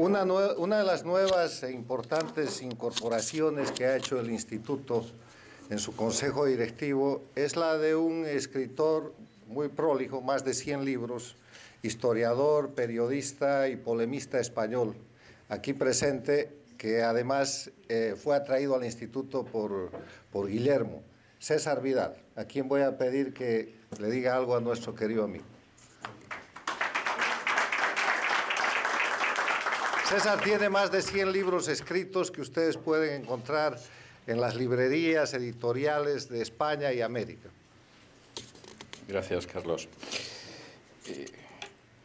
Una, de las nuevas e importantes incorporaciones que ha hecho el instituto en su consejo directivo es la de un escritor muy prólijo, más de 100 libros, historiador, periodista y polemista español, aquí presente, que además eh, fue atraído al instituto por, por Guillermo, César Vidal, a quien voy a pedir que le diga algo a nuestro querido amigo. César tiene más de 100 libros escritos que ustedes pueden encontrar en las librerías editoriales de España y América. Gracias, Carlos. Eh,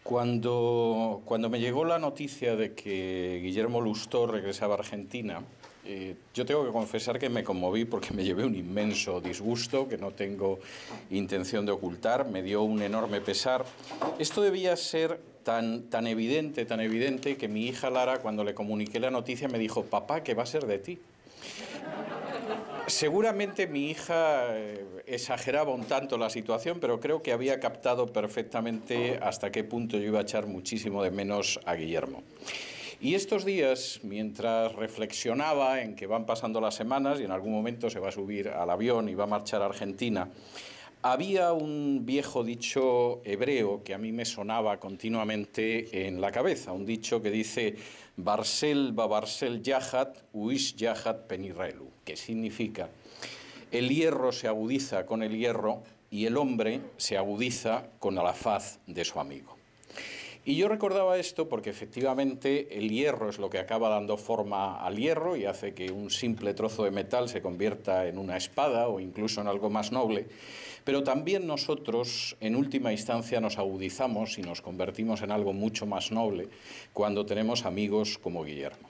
cuando, cuando me llegó la noticia de que Guillermo Lustó regresaba a Argentina, eh, yo tengo que confesar que me conmoví porque me llevé un inmenso disgusto que no tengo intención de ocultar, me dio un enorme pesar. Esto debía ser tan, tan evidente, tan evidente, que mi hija Lara, cuando le comuniqué la noticia, me dijo, papá, ¿qué va a ser de ti? Seguramente mi hija eh, exageraba un tanto la situación, pero creo que había captado perfectamente hasta qué punto yo iba a echar muchísimo de menos a Guillermo. Y estos días, mientras reflexionaba en que van pasando las semanas y en algún momento se va a subir al avión y va a marchar a Argentina, había un viejo dicho hebreo que a mí me sonaba continuamente en la cabeza, un dicho que dice Barcel va Barcel Yahat, Uish Yahat Penirelu, que significa el hierro se agudiza con el hierro y el hombre se agudiza con la faz de su amigo. Y yo recordaba esto porque efectivamente el hierro es lo que acaba dando forma al hierro y hace que un simple trozo de metal se convierta en una espada o incluso en algo más noble. Pero también nosotros, en última instancia, nos agudizamos y nos convertimos en algo mucho más noble cuando tenemos amigos como Guillermo.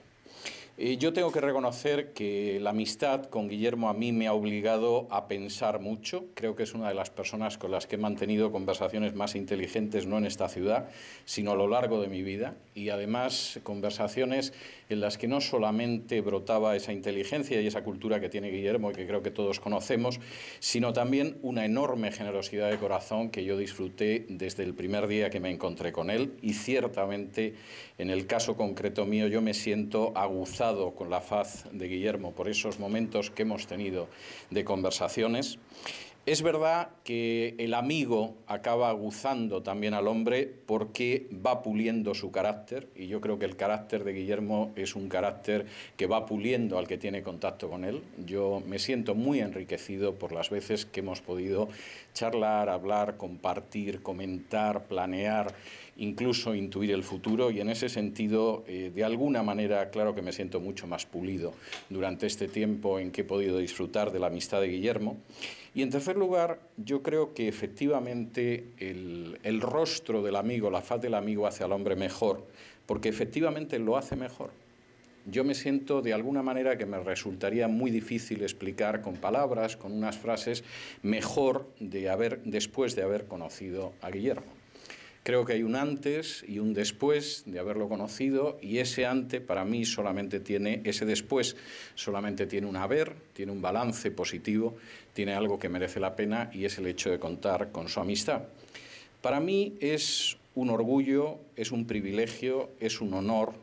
Eh, yo tengo que reconocer que la amistad con Guillermo a mí me ha obligado a pensar mucho. Creo que es una de las personas con las que he mantenido conversaciones más inteligentes, no en esta ciudad, sino a lo largo de mi vida. Y además conversaciones en las que no solamente brotaba esa inteligencia y esa cultura que tiene Guillermo y que creo que todos conocemos, sino también una enorme generosidad de corazón que yo disfruté desde el primer día que me encontré con él. Y ciertamente, en el caso concreto mío, yo me siento aguzado con la faz de Guillermo por esos momentos que hemos tenido de conversaciones. Es verdad que el amigo acaba aguzando también al hombre porque va puliendo su carácter y yo creo que el carácter de Guillermo es un carácter que va puliendo al que tiene contacto con él. Yo me siento muy enriquecido por las veces que hemos podido charlar, hablar, compartir, comentar, planear, incluso intuir el futuro y en ese sentido, eh, de alguna manera, claro que me siento mucho más pulido durante este tiempo en que he podido disfrutar de la amistad de Guillermo. Y primer lugar, yo creo que efectivamente el, rostro del amigo, la faz del amigo hace al hombre mejor, porque efectivamente lo hace mejor. Yo me siento de alguna manera que me resultaría muy difícil explicar con palabras, con unas frases, mejor de haber, después de haber conocido a Guillermo. Creo que hay un antes y un después de haberlo conocido y ese antes para mí solamente tiene, ese después solamente tiene un haber, tiene un balance positivo, tiene algo que merece la pena y es el hecho de contar con su amistad. Para mí es un orgullo, es un privilegio, es un honor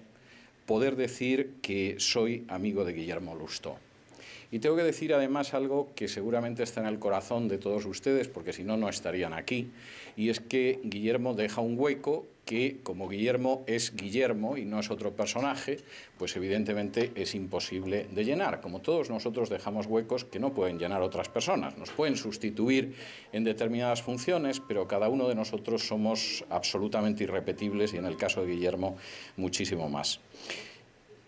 poder decir que soy amigo de Guillermo Lustó. Y tengo que decir además algo que seguramente está en el corazón de todos ustedes, porque si no, no estarían aquí, y es que Guillermo deja un hueco que como Guillermo es Guillermo y no es otro personaje, pues evidentemente es imposible de llenar. Como todos nosotros dejamos huecos que no pueden llenar otras personas, nos pueden sustituir en determinadas funciones, pero cada uno de nosotros somos absolutamente irrepetibles y en el caso de Guillermo muchísimo más.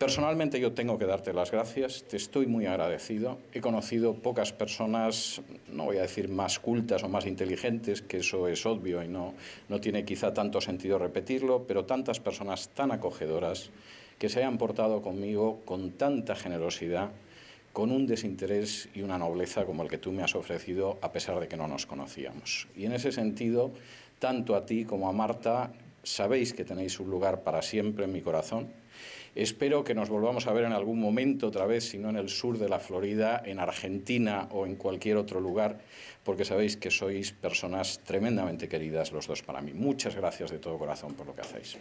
Personalmente yo tengo que darte las gracias, te estoy muy agradecido. He conocido pocas personas, no voy a decir más cultas o más inteligentes, que eso es obvio y no, no tiene quizá tanto sentido repetirlo, pero tantas personas tan acogedoras que se hayan portado conmigo con tanta generosidad, con un desinterés y una nobleza como el que tú me has ofrecido a pesar de que no nos conocíamos. Y en ese sentido, tanto a ti como a Marta Sabéis que tenéis un lugar para siempre en mi corazón. Espero que nos volvamos a ver en algún momento otra vez, si no en el sur de la Florida, en Argentina o en cualquier otro lugar, porque sabéis que sois personas tremendamente queridas los dos para mí. Muchas gracias de todo corazón por lo que hacéis.